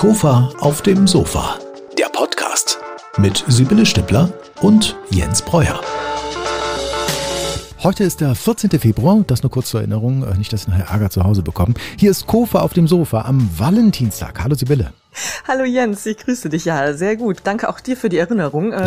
Kofa auf dem Sofa. Der Podcast mit Sibylle Stippler und Jens Breuer. Heute ist der 14. Februar, das nur kurz zur Erinnerung, äh, nicht, dass Sie nachher Ärger zu Hause bekommen. Hier ist Kofa auf dem Sofa am Valentinstag. Hallo Sibylle. Hallo Jens, ich grüße dich. Ja, sehr gut. Danke auch dir für die Erinnerung. Ähm,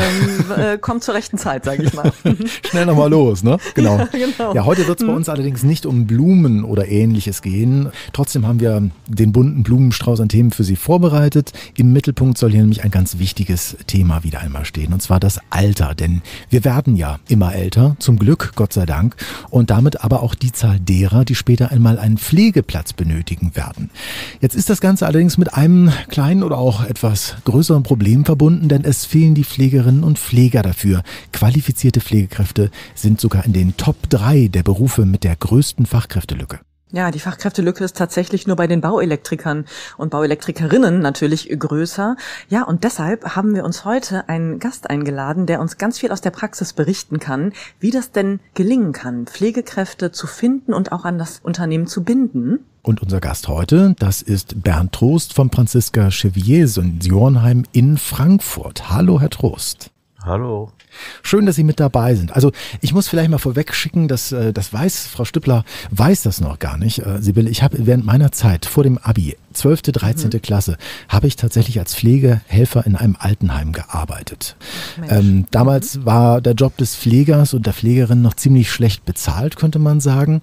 äh, kommt zur rechten Zeit, sage ich mal. Schnell nochmal los, ne? Genau. Ja, genau. ja heute wird es bei hm. uns allerdings nicht um Blumen oder ähnliches gehen. Trotzdem haben wir den bunten Blumenstrauß an Themen für Sie vorbereitet. Im Mittelpunkt soll hier nämlich ein ganz wichtiges Thema wieder einmal stehen, und zwar das Alter. Denn wir werden ja immer älter, zum Glück, Gott sei Dank, und damit aber auch die Zahl derer, die später einmal einen Pflegeplatz benötigen werden. Jetzt ist das Ganze allerdings mit einem kleinen kleinen oder auch etwas größeren Problemen verbunden, denn es fehlen die Pflegerinnen und Pfleger dafür. Qualifizierte Pflegekräfte sind sogar in den Top 3 der Berufe mit der größten Fachkräftelücke. Ja, die Fachkräftelücke ist tatsächlich nur bei den Bauelektrikern und Bauelektrikerinnen natürlich größer. Ja, und deshalb haben wir uns heute einen Gast eingeladen, der uns ganz viel aus der Praxis berichten kann, wie das denn gelingen kann, Pflegekräfte zu finden und auch an das Unternehmen zu binden. Und unser Gast heute, das ist Bernd Trost vom Franziska Chevier Seniorenheim in Frankfurt. Hallo, Herr Trost. Hallo. Schön, dass Sie mit dabei sind. Also ich muss vielleicht mal vorweg schicken, dass äh, das weiß, Frau Stippler weiß das noch gar nicht. Äh, Sibylle, ich habe während meiner Zeit vor dem Abi, 12., 13. Mhm. Klasse, habe ich tatsächlich als Pflegehelfer in einem Altenheim gearbeitet. Ähm, damals mhm. war der Job des Pflegers und der Pflegerin noch ziemlich schlecht bezahlt, könnte man sagen.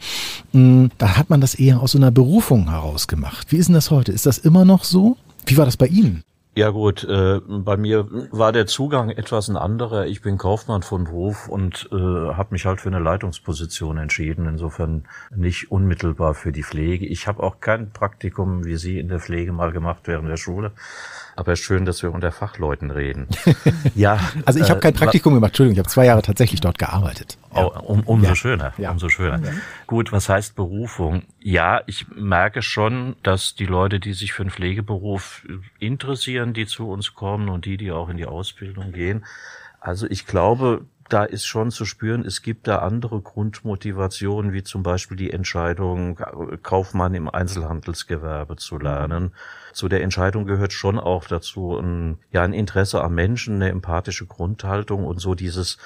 Mm, da hat man das eher aus so einer Berufung heraus gemacht. Wie ist denn das heute? Ist das immer noch so? Wie war das bei Ihnen? Ja gut, äh, bei mir war der Zugang etwas ein anderer. Ich bin Kaufmann von Beruf und äh, habe mich halt für eine Leitungsposition entschieden, insofern nicht unmittelbar für die Pflege. Ich habe auch kein Praktikum wie Sie in der Pflege mal gemacht während der Schule aber schön, dass wir unter Fachleuten reden. ja. Also ich habe äh, kein Praktikum gemacht, Entschuldigung, ich habe zwei Jahre tatsächlich dort gearbeitet. Oh, ja. Oh, um, umso ja. schöner, ja. umso schöner. Gut, was heißt Berufung? Ja, ich merke schon, dass die Leute, die sich für einen Pflegeberuf interessieren, die zu uns kommen und die, die auch in die Ausbildung gehen, also ich glaube, da ist schon zu spüren, es gibt da andere Grundmotivationen, wie zum Beispiel die Entscheidung, Kaufmann im Einzelhandelsgewerbe zu mhm. lernen. Zu der Entscheidung gehört schon auch dazu ein, ja, ein Interesse am Menschen, eine empathische Grundhaltung und so dieses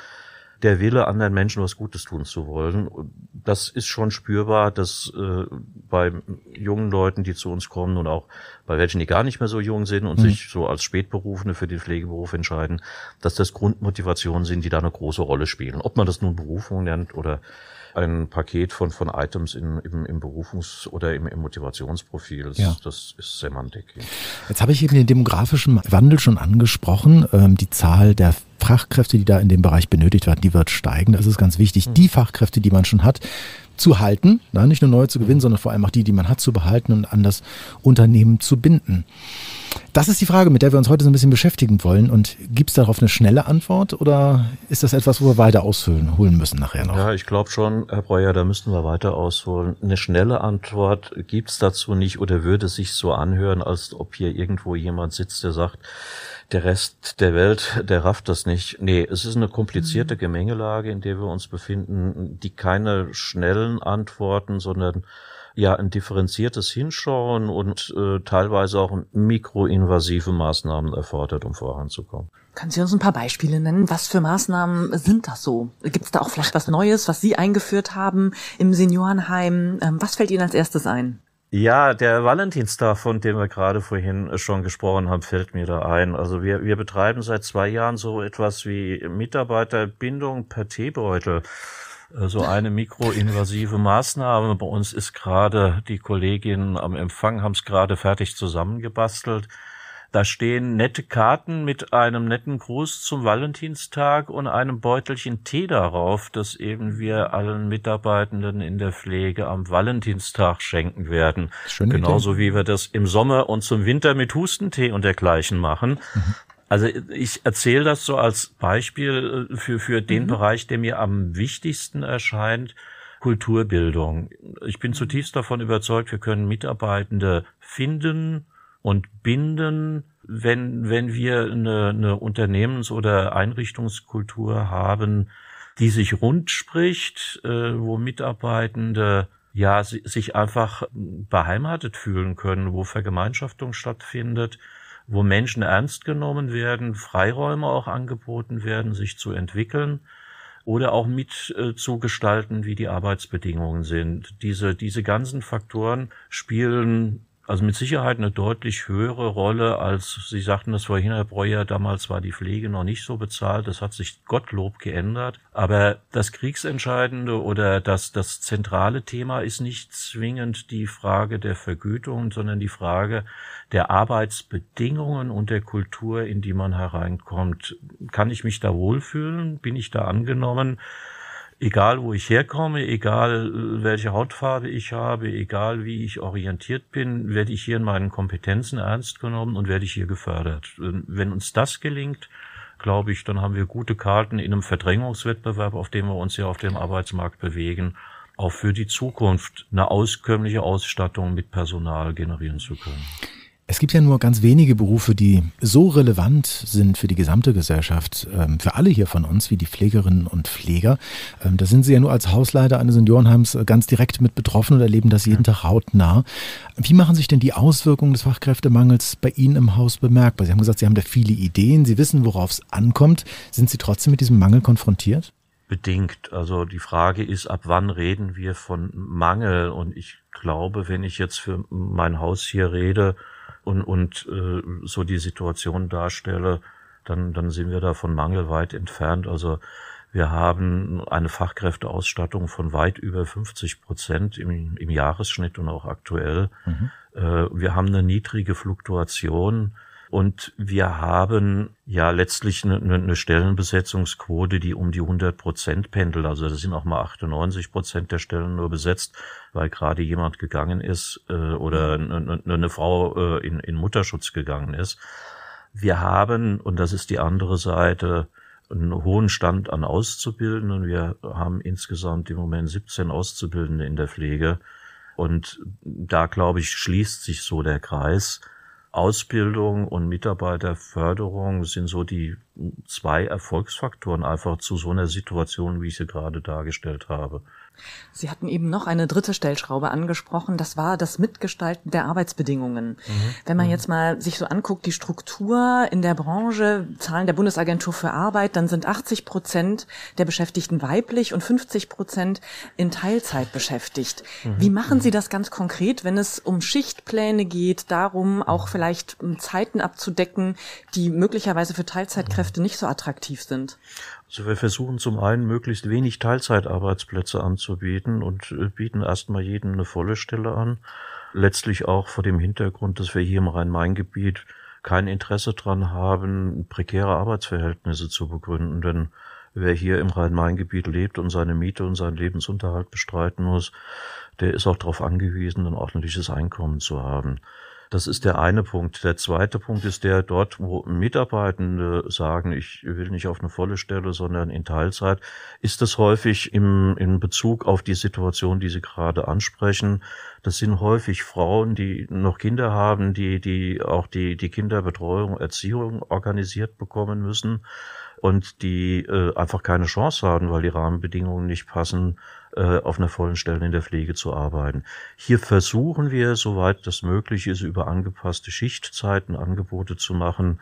der Wille, anderen Menschen was Gutes tun zu wollen. Das ist schon spürbar, dass äh, bei jungen Leuten, die zu uns kommen und auch bei welchen, die gar nicht mehr so jung sind und mhm. sich so als Spätberufene für den Pflegeberuf entscheiden, dass das Grundmotivationen sind, die da eine große Rolle spielen. Ob man das nun Berufung nennt oder ein Paket von, von Items in, im, im Berufungs- oder im, im Motivationsprofil. Das, ja. das ist Semantik. Jetzt habe ich eben den demografischen Wandel schon angesprochen. Ähm, die Zahl der Fachkräfte, die da in dem Bereich benötigt werden, die wird steigen. Das ist ganz wichtig. Hm. Die Fachkräfte, die man schon hat, zu halten, na, nicht nur neue zu gewinnen, sondern vor allem auch die, die man hat, zu behalten und an das Unternehmen zu binden. Das ist die Frage, mit der wir uns heute so ein bisschen beschäftigen wollen. Und gibt es darauf eine schnelle Antwort oder ist das etwas, wo wir weiter ausholen müssen nachher noch? Ja, ich glaube schon, Herr Breuer, da müssen wir weiter ausholen. Eine schnelle Antwort gibt es dazu nicht oder würde sich so anhören, als ob hier irgendwo jemand sitzt, der sagt, der Rest der Welt, der rafft das nicht. Nee, es ist eine komplizierte mhm. Gemengelage, in der wir uns befinden, die keine schnellen Antworten, sondern ja ein differenziertes Hinschauen und äh, teilweise auch mikroinvasive Maßnahmen erfordert, um voranzukommen. Können Sie uns ein paar Beispiele nennen? Was für Maßnahmen sind das so? Gibt es da auch vielleicht was Neues, was Sie eingeführt haben im Seniorenheim? Ähm, was fällt Ihnen als erstes ein? Ja, der Valentinstag, von dem wir gerade vorhin schon gesprochen haben, fällt mir da ein. Also wir, wir betreiben seit zwei Jahren so etwas wie Mitarbeiterbindung per Teebeutel. Äh, so eine mikroinvasive Maßnahme. Bei uns ist gerade die Kollegin am Empfang, haben es gerade fertig zusammengebastelt. Da stehen nette Karten mit einem netten Gruß zum Valentinstag und einem Beutelchen Tee darauf, das eben wir allen Mitarbeitenden in der Pflege am Valentinstag schenken werden. Schöne Genauso wie wir das im Sommer und zum Winter mit Hustentee und dergleichen machen. Mhm. Also ich erzähle das so als Beispiel äh, für, für den mhm. Bereich, der mir am wichtigsten erscheint, Kulturbildung. Ich bin mhm. zutiefst davon überzeugt, wir können Mitarbeitende finden, und binden, wenn, wenn wir eine, eine Unternehmens- oder Einrichtungskultur haben, die sich rund spricht, äh, wo Mitarbeitende ja sich einfach beheimatet fühlen können, wo Vergemeinschaftung stattfindet, wo Menschen ernst genommen werden, Freiräume auch angeboten werden, sich zu entwickeln oder auch mit äh, zu gestalten, wie die Arbeitsbedingungen sind. Diese, diese ganzen Faktoren spielen also mit Sicherheit eine deutlich höhere Rolle als Sie sagten das vorhin, Herr Breuer, damals war die Pflege noch nicht so bezahlt. Das hat sich Gottlob geändert. Aber das Kriegsentscheidende oder das, das zentrale Thema ist nicht zwingend die Frage der Vergütung, sondern die Frage der Arbeitsbedingungen und der Kultur, in die man hereinkommt. Kann ich mich da wohlfühlen? Bin ich da angenommen? egal wo ich herkomme, egal äh, welche Hautfarbe ich habe, egal wie ich orientiert bin, werde ich hier in meinen Kompetenzen ernst genommen und werde ich hier gefördert. Wenn uns das gelingt, glaube ich, dann haben wir gute Karten in einem Verdrängungswettbewerb, auf dem wir uns ja auf dem Arbeitsmarkt bewegen, auch für die Zukunft eine auskömmliche Ausstattung mit Personal generieren zu können. Es gibt ja nur ganz wenige Berufe, die so relevant sind für die gesamte Gesellschaft, ähm, für alle hier von uns, wie die Pflegerinnen und Pfleger. Ähm, da sind Sie ja nur als Hausleiter eines Seniorenheims äh, ganz direkt mit betroffen und erleben das jeden Tag hautnah. Wie machen sich denn die Auswirkungen des Fachkräftemangels bei Ihnen im Haus bemerkbar? Sie haben gesagt, Sie haben da viele Ideen, Sie wissen, worauf es ankommt. Sind Sie trotzdem mit diesem Mangel konfrontiert? Bedingt. Also die Frage ist, ab wann reden wir von Mangel? Und ich glaube, wenn ich jetzt für mein Haus hier rede, und, und äh, so die Situation darstelle, dann, dann sind wir da von Mangel weit entfernt. Also wir haben eine Fachkräfteausstattung von weit über 50 Prozent im, im Jahresschnitt und auch aktuell. Mhm. Äh, wir haben eine niedrige Fluktuation und wir haben ja letztlich eine, eine ne Stellenbesetzungsquote, die um die 100 Prozent pendelt. Also das sind auch mal 98 Prozent der Stellen nur besetzt, weil gerade jemand gegangen ist äh, oder eine, mhm. ne, ne, eine Frau äh, in, in Mutterschutz gegangen ist. Wir haben, und das ist die andere Seite, einen hohen Stand an Auszubildenden. Wir haben insgesamt im Moment 17 Auszubildende in der Pflege. Und da, glaube ich, schließt sich so der Kreis. Ausbildung und Mitarbeiterförderung sind so die zwei Erfolgsfaktoren einfach zu so einer Situation, wie ich sie gerade dargestellt habe. Sie hatten eben noch eine dritte Stellschraube angesprochen. Das war das Mitgestalten der Arbeitsbedingungen. Mhm. Wenn man mhm. jetzt mal sich so anguckt, die Struktur in der Branche, Zahlen der Bundesagentur für Arbeit, dann sind 80 Prozent der Beschäftigten weiblich und 50 Prozent in Teilzeit beschäftigt. Mhm. Wie machen Sie mhm. das ganz konkret, wenn es um Schichtpläne geht, darum auch vielleicht ähm, Zeiten abzudecken, die möglicherweise für Teilzeitkräfte nicht so attraktiv sind? Also wir versuchen zum einen möglichst wenig Teilzeitarbeitsplätze anzubieten und äh, bieten erstmal jedem eine volle Stelle an. Letztlich auch vor dem Hintergrund, dass wir hier im Rhein-Main-Gebiet kein Interesse dran haben, prekäre Arbeitsverhältnisse zu begründen. Denn wer hier im Rhein-Main-Gebiet lebt und seine Miete und seinen Lebensunterhalt bestreiten muss, der ist auch darauf angewiesen, ein ordentliches Einkommen zu haben. Das ist der eine Punkt. Der zweite Punkt ist der, dort, wo Mitarbeitende sagen, ich will nicht auf eine volle Stelle, sondern in Teilzeit, ist das häufig im, in Bezug auf die Situation, die Sie gerade ansprechen. Das sind häufig Frauen, die noch Kinder haben, die, die auch die, die Kinderbetreuung, Erziehung organisiert bekommen müssen und die äh, einfach keine Chance haben, weil die Rahmenbedingungen nicht passen, äh, auf einer vollen Stelle in der Pflege zu arbeiten. Hier versuchen wir, soweit das möglich ist, über angepasste Schichtzeiten Angebote zu machen.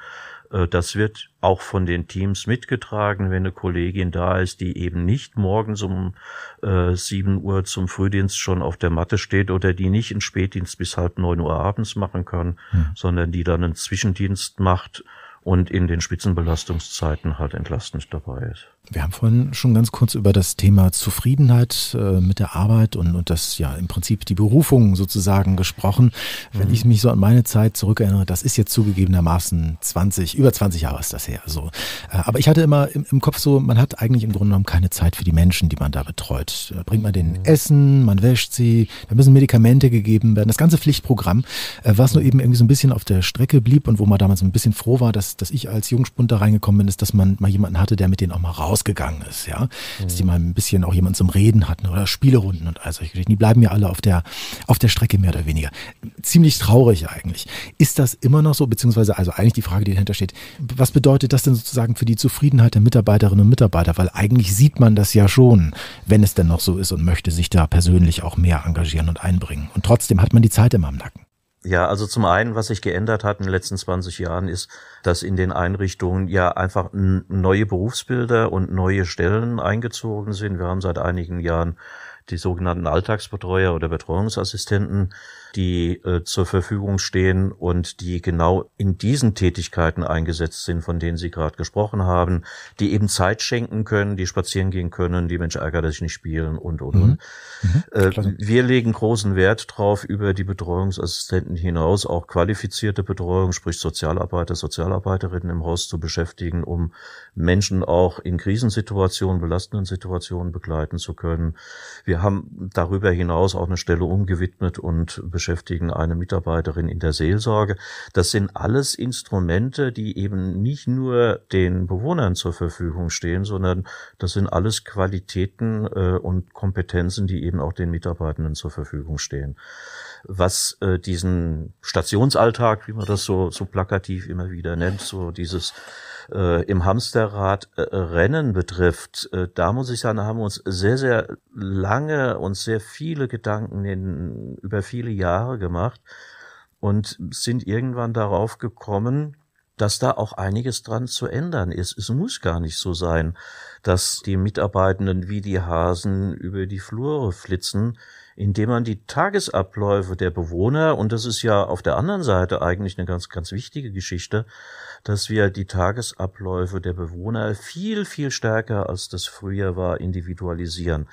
Äh, das wird auch von den Teams mitgetragen, wenn eine Kollegin da ist, die eben nicht morgens um äh, 7 Uhr zum Frühdienst schon auf der Matte steht oder die nicht einen Spätdienst bis halb neun Uhr abends machen kann, mhm. sondern die dann einen Zwischendienst macht und in den Spitzenbelastungszeiten halt entlastend dabei ist. Wir haben vorhin schon ganz kurz über das Thema Zufriedenheit äh, mit der Arbeit und, und das ja im Prinzip die Berufung sozusagen gesprochen. Wenn mhm. ich mich so an meine Zeit zurückerinnere, das ist jetzt zugegebenermaßen 20, über 20 Jahre ist das her. So. Äh, aber ich hatte immer im, im, Kopf so, man hat eigentlich im Grunde genommen keine Zeit für die Menschen, die man da betreut. Da äh, bringt man denen mhm. Essen, man wäscht sie, da müssen Medikamente gegeben werden, das ganze Pflichtprogramm, äh, was nur mhm. eben irgendwie so ein bisschen auf der Strecke blieb und wo man damals ein bisschen froh war, dass, dass ich als Jungspunter reingekommen bin, ist, dass man mal jemanden hatte, der mit denen auch mal raus ausgegangen ist, ja. Mhm. Dass die mal ein bisschen auch jemand zum Reden hatten oder Spielerunden und all solche Geschichten. Die bleiben ja alle auf der, auf der Strecke mehr oder weniger. Ziemlich traurig eigentlich. Ist das immer noch so? Beziehungsweise, also eigentlich die Frage, die dahinter steht, was bedeutet das denn sozusagen für die Zufriedenheit der Mitarbeiterinnen und Mitarbeiter? Weil eigentlich sieht man das ja schon, wenn es denn noch so ist und möchte sich da persönlich auch mehr engagieren und einbringen. Und trotzdem hat man die Zeit immer am Nacken. Ja, also zum einen, was sich geändert hat in den letzten 20 Jahren, ist, dass in den Einrichtungen ja einfach neue Berufsbilder und neue Stellen eingezogen sind. Wir haben seit einigen Jahren die sogenannten Alltagsbetreuer oder Betreuungsassistenten, die äh, zur Verfügung stehen und die genau in diesen Tätigkeiten eingesetzt sind, von denen Sie gerade gesprochen haben, die eben Zeit schenken können, die spazieren gehen können, die Menschen ärgern, dass sie nicht spielen und, und, und. Mhm. Mhm. Äh, wir legen großen Wert drauf, über die Betreuungsassistenten hinaus auch qualifizierte Betreuung, sprich Sozialarbeiter, Sozialarbeiterinnen im Haus zu beschäftigen, um Menschen auch in Krisensituationen, belastenden Situationen begleiten zu können. Wir haben darüber hinaus auch eine Stelle umgewidmet und beschäftigen eine Mitarbeiterin in der Seelsorge. Das sind alles Instrumente, die eben nicht nur den Bewohnern zur Verfügung stehen, sondern das sind alles Qualitäten äh, und Kompetenzen, die eben auch den Mitarbeitenden zur Verfügung stehen. Was äh, diesen Stationsalltag, wie man das so, so plakativ immer wieder nennt, so dieses äh, im Hamsterrad äh, Rennen betrifft, äh, da muss ich sagen, haben wir uns sehr, sehr lange und sehr viele Gedanken in, über viele Jahre gemacht und sind irgendwann darauf gekommen, dass da auch einiges dran zu ändern ist. Es muss gar nicht so sein, dass die Mitarbeitenden wie die Hasen über die Flure flitzen, indem man die Tagesabläufe der Bewohner, und das ist ja auf der anderen Seite eigentlich eine ganz, ganz wichtige Geschichte, dass wir die Tagesabläufe der Bewohner viel, viel stärker als das früher war individualisieren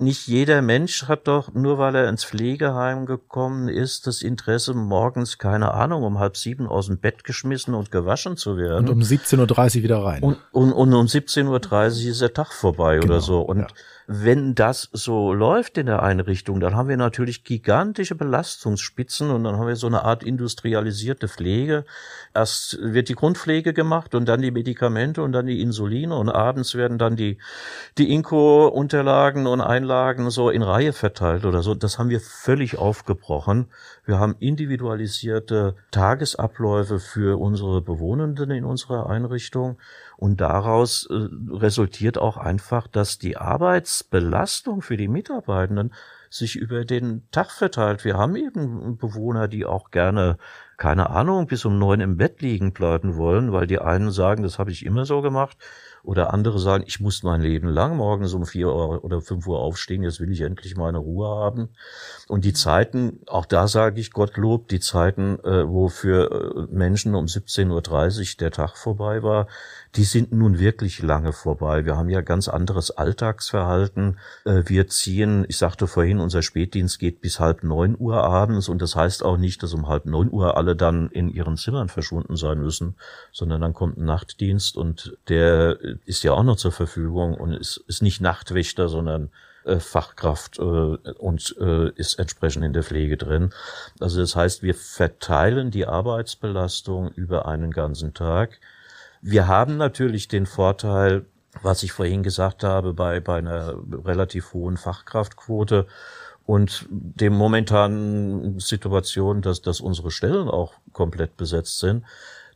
nicht jeder Mensch hat doch, nur weil er ins Pflegeheim gekommen ist, das Interesse, morgens, keine Ahnung, um halb sieben aus dem Bett geschmissen und gewaschen zu werden. Und um 17.30 Uhr wieder rein. Und, und, und um 17.30 Uhr ist der Tag vorbei genau, oder so. Und ja. wenn das so läuft in der Einrichtung, dann haben wir natürlich gigantische Belastungsspitzen und dann haben wir so eine Art industrialisierte Pflege. Erst wird die Grundpflege gemacht und dann die Medikamente und dann die Insuline und abends werden dann die, die Inko-Unterlagen und Einlagen Anlagen so in Reihe verteilt oder so. Das haben wir völlig aufgebrochen. Wir haben individualisierte Tagesabläufe für unsere Bewohnenden in unserer Einrichtung. Und daraus äh, resultiert auch einfach, dass die Arbeitsbelastung für die Mitarbeitenden sich über den Tag verteilt. Wir haben eben Bewohner, die auch gerne, keine Ahnung, bis um neun im Bett liegen bleiben wollen, weil die einen sagen, das habe ich immer so gemacht. Oder andere sagen, ich muss mein Leben lang morgens um vier oder fünf Uhr aufstehen, jetzt will ich endlich meine Ruhe haben. Und die Zeiten, auch da sage ich Gottlob, die Zeiten, äh, wo für äh, Menschen um 17.30 Uhr der Tag vorbei war, die sind nun wirklich lange vorbei. Wir haben ja ganz anderes Alltagsverhalten. Äh, wir ziehen, ich sagte vorhin, unser Spätdienst geht bis halb neun Uhr abends und das heißt auch nicht, dass um halb neun Uhr alle dann in ihren Zimmern verschwunden sein müssen, sondern dann kommt ein Nachtdienst und der ist ja auch noch zur Verfügung und ist, ist nicht Nachtwächter, sondern äh, Fachkraft äh, und ist entsprechend in der Pflege drin. Also das heißt, wir verteilen die Arbeitsbelastung über einen ganzen Tag. Wir haben natürlich den Vorteil, was ich vorhin gesagt habe, bei, bei einer relativ hohen Fachkraftquote und dem momentanen Situation, dass, dass unsere Stellen auch komplett besetzt sind,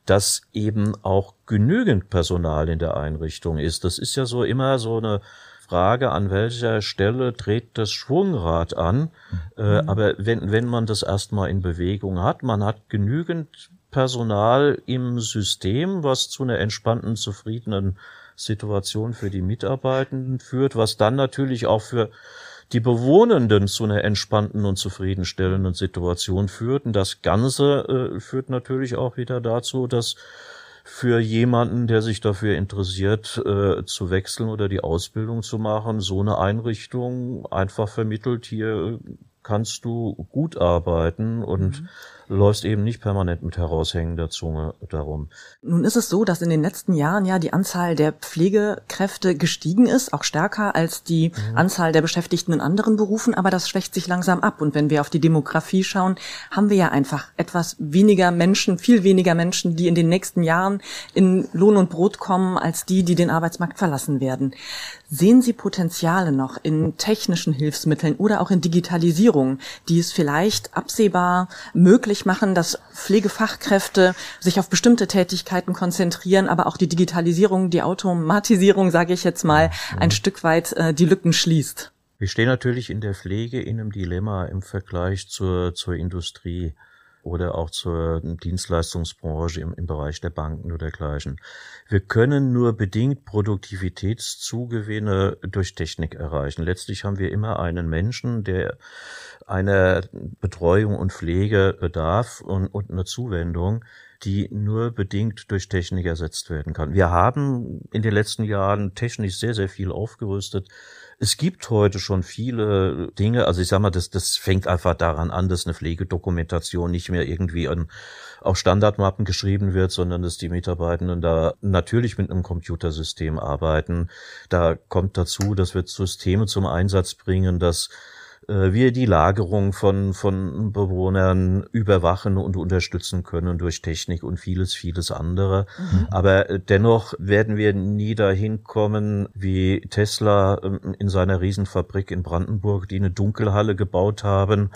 dass eben auch genügend Personal in der Einrichtung ist. Das ist ja so immer so eine Frage, an welcher Stelle dreht das Schwungrad an. Äh, mhm. Äh, aber wenn, wenn man das erstmal in Bewegung hat, man hat genügend Personal im System, was zu einer entspannten, zufriedenen Situation für die Mitarbeitenden führt, was dann natürlich auch für die Bewohnenden zu einer entspannten und zufriedenstellenden Situation führt. Und das Ganze äh, führt natürlich auch wieder dazu, dass für jemanden, der sich dafür interessiert, äh, zu wechseln oder die Ausbildung zu machen, so eine Einrichtung einfach vermittelt, hier kannst du gut arbeiten und mhm. Du läufst eben nicht permanent mit heraushängender Zunge darum. Nun ist es so, dass in den letzten Jahren ja die Anzahl der Pflegekräfte gestiegen ist, auch stärker als die mhm. Anzahl der Beschäftigten in anderen Berufen, aber das schwächt sich langsam ab. Und wenn wir auf die Demografie schauen, haben wir ja einfach etwas weniger Menschen, viel weniger Menschen, die in den nächsten Jahren in Lohn und Brot kommen, als die, die den Arbeitsmarkt verlassen werden. Sehen Sie Potenziale noch in technischen Hilfsmitteln oder auch in Digitalisierung, die es vielleicht absehbar möglich möglich machen, dass Pflegefachkräfte sich auf bestimmte Tätigkeiten konzentrieren, aber auch die Digitalisierung, die Automatisierung, sage ich jetzt mal, ein Stück weit äh, die Lücken schließt. Wir stehen natürlich in der Pflege in einem Dilemma im Vergleich zur, zur Industrie oder auch zur Dienstleistungsbranche im, im Bereich der Banken oder dergleichen. Wir können nur bedingt Produktivitätszugewinne durch Technik erreichen. Letztlich haben wir immer einen Menschen, der einer Betreuung und Pflege bedarf und, und einer Zuwendung die nur bedingt durch Technik ersetzt werden kann. Wir haben in den letzten Jahren technisch sehr, sehr viel aufgerüstet. Es gibt heute schon viele äh, Dinge, also ich sag mal, das, das fängt einfach daran an, dass eine Pflegedokumentation nicht mehr irgendwie an, auf Standardmappen geschrieben wird, sondern dass die Mitarbeitenden da natürlich mit einem Computersystem arbeiten. Da kommt dazu, dass wir Systeme zum Einsatz bringen, dass äh, wir die Lagerung von, von Bewohnern überwachen und unterstützen können durch Technik und vieles, vieles andere. Mhm. Aber äh, dennoch werden wir nie dahin kommen, wie Tesla ähm, in seiner Riesenfabrik in Brandenburg, die eine Dunkelhalle gebaut haben,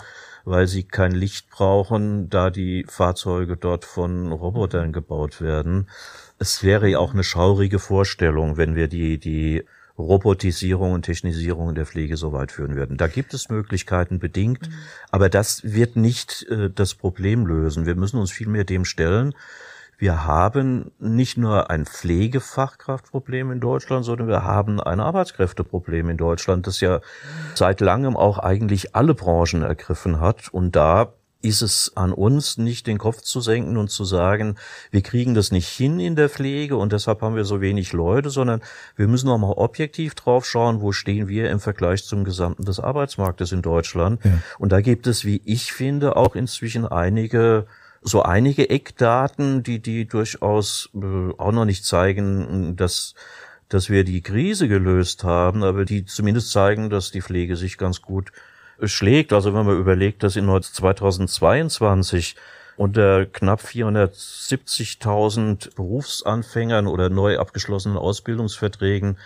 weil sie kein Licht brauchen, da die Fahrzeuge dort von Robotern mhm. gebaut werden. Es wäre ja auch eine schaurige Vorstellung, wenn wir die, die Robotisierung und Technisierung in der Pflege so weit führen werden. Da gibt es Möglichkeiten bedingt, mhm. aber das wird nicht äh, das Problem lösen. Wir müssen uns vielmehr dem stellen, wir haben nicht nur ein Pflegefachkraftproblem in Deutschland, sondern wir haben ein Arbeitskräfteproblem in Deutschland, das ja seit langem auch eigentlich alle Branchen ergriffen hat. Und da ist es an uns, nicht den Kopf zu senken und zu sagen, wir kriegen das nicht hin in der Pflege und deshalb haben wir so wenig Leute, sondern wir müssen auch mal objektiv drauf schauen, wo stehen wir im Vergleich zum Gesamten des Arbeitsmarktes in Deutschland. Ja. Und da gibt es, wie ich finde, auch inzwischen einige so einige Eckdaten, die die durchaus äh, auch noch nicht zeigen, dass dass wir die Krise gelöst haben, aber die zumindest zeigen, dass die Pflege sich ganz gut schlägt. Also wenn man überlegt, dass in 2022 unter knapp 470.000 Berufsanfängern oder neu abgeschlossenen Ausbildungsverträgen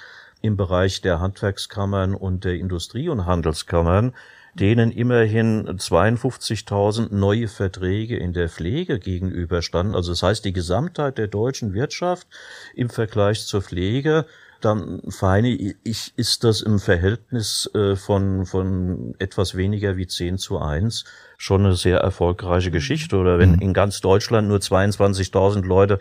im Bereich der Handwerkskammern und der Industrie- und Handelskammern, denen immerhin 52.000 neue Verträge in der Pflege gegenüberstanden. Also das heißt, die Gesamtheit der deutschen Wirtschaft im Vergleich zur Pflege dann feine ich, ist das im Verhältnis äh, von, von etwas weniger wie 10 zu 1 schon eine sehr erfolgreiche Geschichte. Oder wenn mhm. in ganz Deutschland nur 22.000 Leute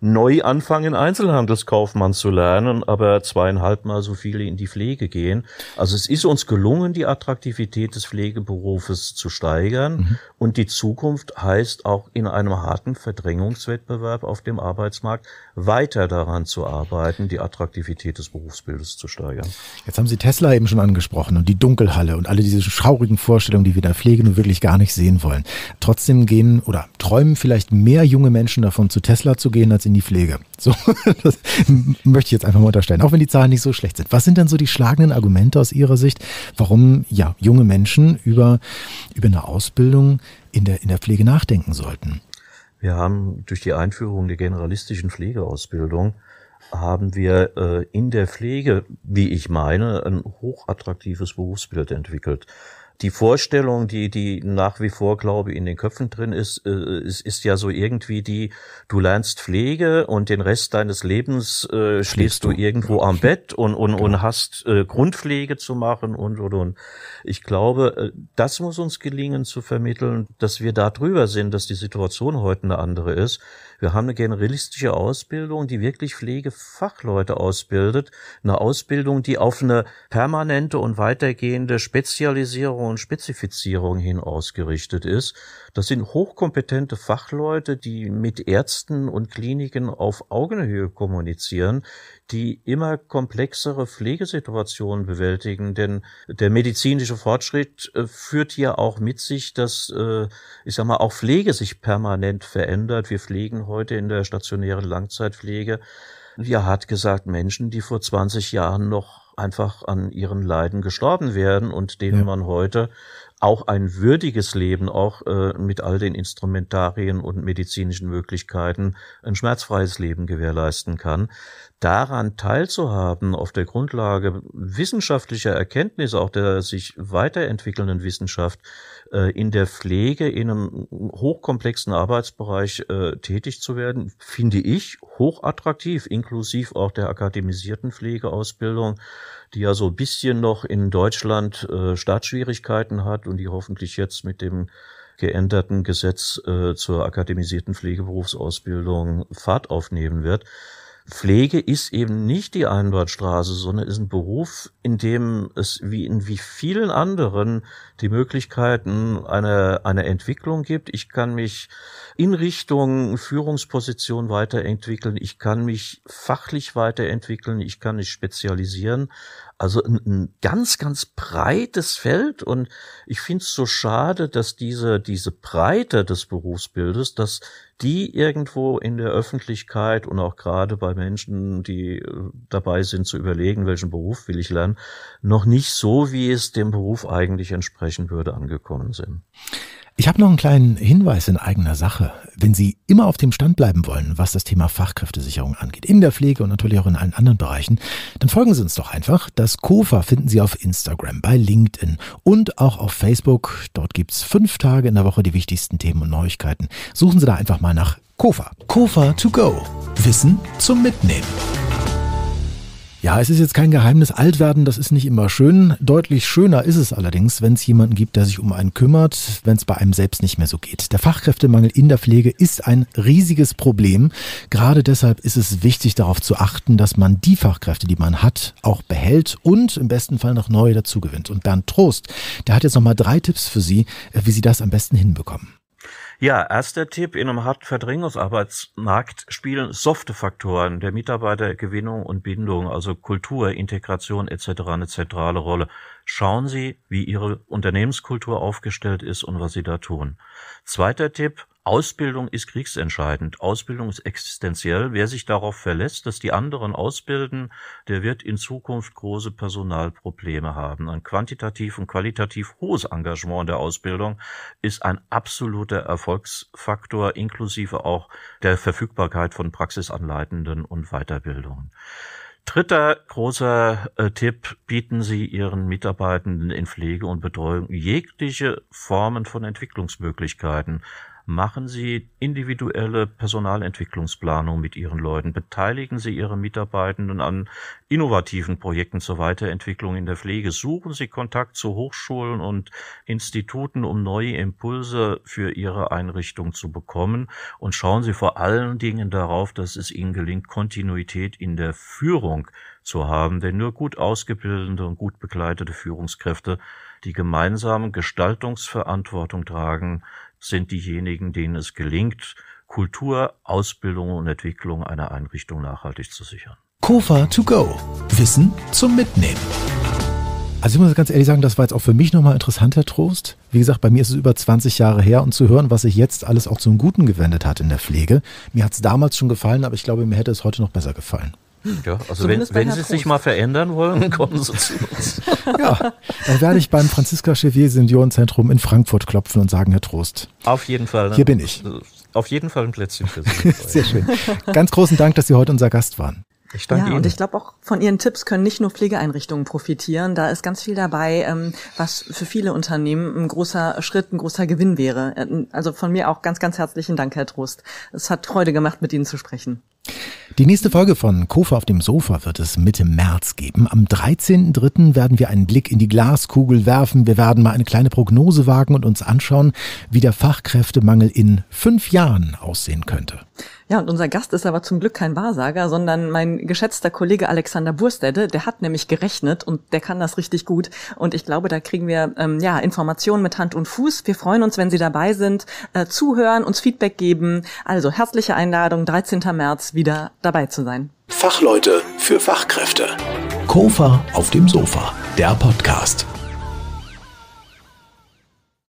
neu anfangen, Einzelhandelskaufmann zu lernen, aber zweieinhalb Mal so viele in die Pflege gehen. Also es ist uns gelungen, die Attraktivität des Pflegeberufes zu steigern. Mhm. Und die Zukunft heißt auch in einem harten Verdrängungswettbewerb auf dem Arbeitsmarkt weiter daran zu arbeiten, die Attraktivität des Berufsbildes zu steigern. Jetzt haben Sie Tesla eben schon angesprochen und die Dunkelhalle und alle diese schaurigen Vorstellungen, die wir da pflegen und wirklich gar nicht nicht sehen wollen. Trotzdem gehen oder träumen vielleicht mehr junge Menschen davon, zu Tesla zu gehen, als in die Pflege. So, das möchte ich jetzt einfach mal unterstellen, auch wenn die Zahlen nicht so schlecht sind. Was sind denn so die schlagenden Argumente aus Ihrer Sicht, warum ja, junge Menschen über, über eine Ausbildung in der, in der Pflege nachdenken sollten? Wir haben durch die Einführung der generalistischen Pflegeausbildung haben wir äh, in der Pflege, wie ich meine, ein hochattraktives Berufsbild entwickelt die Vorstellung, die, die nach wie vor, glaube ich, in den Köpfen drin ist, äh, ist, ist ja so irgendwie die, du lernst Pflege und den Rest deines Lebens äh, schläfst du, du irgendwo am Bett und, und, genau. und hast äh, Grundpflege zu machen und, und, und. Ich glaube, äh, das muss uns gelingen zu vermitteln, dass wir da drüber sind, dass die Situation heute eine andere ist wir haben eine generalistische Ausbildung, die wirklich Pflegefachleute ausbildet. Eine Ausbildung, die auf eine permanente und weitergehende Spezialisierung und Spezifizierung hin ausgerichtet ist. Das sind hochkompetente Fachleute, die mit Ärzten und Kliniken auf Augenhöhe kommunizieren, die immer komplexere Pflegesituationen bewältigen, denn der medizinische Fortschritt äh, führt hier auch mit sich, dass, äh, ich sag mal, auch Pflege sich permanent verändert. Wir pflegen heute in der stationären Langzeitpflege, Wir hart gesagt Menschen, die vor 20 Jahren noch einfach an ihren Leiden gestorben werden und denen ja. man heute auch ein würdiges Leben, auch äh, mit all den Instrumentarien und medizinischen Möglichkeiten, ein schmerzfreies Leben gewährleisten kann. Daran teilzuhaben, auf der Grundlage wissenschaftlicher Erkenntnisse, auch der sich weiterentwickelnden Wissenschaft, äh, in der Pflege, in einem hochkomplexen Arbeitsbereich äh, tätig zu werden, finde ich hochattraktiv, inklusiv auch der akademisierten Pflegeausbildung die ja so ein bisschen noch in Deutschland äh, Startschwierigkeiten hat und die hoffentlich jetzt mit dem geänderten Gesetz äh, zur akademisierten Pflegeberufsausbildung Fahrt aufnehmen wird. Pflege ist eben nicht die Einbahnstraße, sondern ist ein Beruf, in dem es wie in wie vielen anderen die Möglichkeiten einer, einer Entwicklung gibt. Ich kann mich in Richtung Führungsposition weiterentwickeln. Ich kann mich fachlich weiterentwickeln. Ich kann mich spezialisieren. Also ein, ein ganz, ganz breites Feld und ich finde es so schade, dass diese, diese Breite des Berufsbildes, dass die irgendwo in der Öffentlichkeit und auch gerade bei Menschen, die äh, dabei sind zu überlegen, welchen Beruf will ich lernen, noch nicht so, wie es dem Beruf eigentlich entsprechen würde, angekommen sind. Ich habe noch einen kleinen Hinweis in eigener Sache. Wenn Sie immer auf dem Stand bleiben wollen, was das Thema Fachkräftesicherung angeht, in der Pflege und natürlich auch in allen anderen Bereichen, dann folgen Sie uns doch einfach. Das KOFA finden Sie auf Instagram, bei LinkedIn und auch auf Facebook. Dort gibt es fünf Tage in der Woche die wichtigsten Themen und Neuigkeiten. Suchen Sie da einfach mal nach KOFA. KOFA to go. Wissen zum Mitnehmen. Ja, es ist jetzt kein Geheimnis. Alt werden, das ist nicht immer schön. Deutlich schöner ist es allerdings, wenn es jemanden gibt, der sich um einen kümmert, wenn es bei einem selbst nicht mehr so geht. Der Fachkräftemangel in der Pflege ist ein riesiges Problem. Gerade deshalb ist es wichtig, darauf zu achten, dass man die Fachkräfte, die man hat, auch behält und im besten Fall noch neue dazugewinnt. Und Bernd Trost, der hat jetzt nochmal drei Tipps für Sie, äh, wie Sie das am besten hinbekommen. Ja, erster Tipp, in einem hart Verdrängungsarbeitsmarkt spielen softe Faktoren der Mitarbeitergewinnung und Bindung, also Kultur, Integration etc. eine zentrale Rolle. Schauen Sie, wie Ihre Unternehmenskultur aufgestellt ist und was Sie da tun. Zweiter Tipp, Ausbildung ist kriegsentscheidend. Ausbildung ist existenziell. Wer sich darauf verlässt, dass die anderen ausbilden, der wird in Zukunft große Personalprobleme haben. Ein quantitativ und qualitativ hohes Engagement in der Ausbildung ist ein absoluter Erfolgsfaktor, inklusive auch der Verfügbarkeit von praxisanleitenden und Weiterbildungen. Dritter großer äh, Tipp, bieten Sie Ihren Mitarbeitenden in Pflege und Betreuung jegliche Formen von Entwicklungsmöglichkeiten. Machen Sie individuelle Personalentwicklungsplanung mit Ihren Leuten. Beteiligen Sie Ihre Mitarbeitenden an innovativen Projekten zur Weiterentwicklung in der Pflege. Suchen Sie Kontakt zu Hochschulen und Instituten, um neue Impulse für Ihre Einrichtung zu bekommen. Und schauen Sie vor allen Dingen darauf, dass es Ihnen gelingt, Kontinuität in der Führung zu haben. Denn nur gut ausgebildete und gut begleitete Führungskräfte die gemeinsam Gestaltungsverantwortung tragen, sind diejenigen, denen es gelingt, Kultur, Ausbildung und Entwicklung einer Einrichtung nachhaltig zu sichern. Kofa to go. Wissen zum Mitnehmen. Also ich muss ganz ehrlich sagen, das war jetzt auch für mich nochmal interessant, Herr Trost. Wie gesagt, bei mir ist es über 20 Jahre her und zu hören, was sich jetzt alles auch zum Guten gewendet hat in der Pflege. Mir hat es damals schon gefallen, aber ich glaube, mir hätte es heute noch besser gefallen. Ja, also wenn, wenn Sie sich mal verändern wollen, kommen Sie zu uns. ja, dann werde ich beim Franziska Chevier Seniorenzentrum in Frankfurt klopfen und sagen, Herr Trost. Auf jeden Fall. Ne? Hier bin ich. Auf jeden Fall ein Plätzchen für Sie. Sehr schön. Ganz großen Dank, dass Sie heute unser Gast waren. Ich danke ja, Ihnen. und ich glaube auch von Ihren Tipps können nicht nur Pflegeeinrichtungen profitieren. Da ist ganz viel dabei, ähm, was für viele Unternehmen ein großer Schritt, ein großer Gewinn wäre. Äh, also von mir auch ganz, ganz herzlichen Dank, Herr Trost. Es hat Freude gemacht, mit Ihnen zu sprechen. Die nächste Folge von Kofa auf dem Sofa wird es Mitte März geben. Am 13.03. werden wir einen Blick in die Glaskugel werfen. Wir werden mal eine kleine Prognose wagen und uns anschauen, wie der Fachkräftemangel in fünf Jahren aussehen könnte. Ja, und unser Gast ist aber zum Glück kein Wahrsager, sondern mein geschätzter Kollege Alexander Burstede, der hat nämlich gerechnet und der kann das richtig gut. Und ich glaube, da kriegen wir ähm, ja Informationen mit Hand und Fuß. Wir freuen uns, wenn Sie dabei sind, äh, zuhören, uns Feedback geben. Also herzliche Einladung, 13. März wieder dabei zu sein. Fachleute für Fachkräfte. Kofa auf dem Sofa, der Podcast.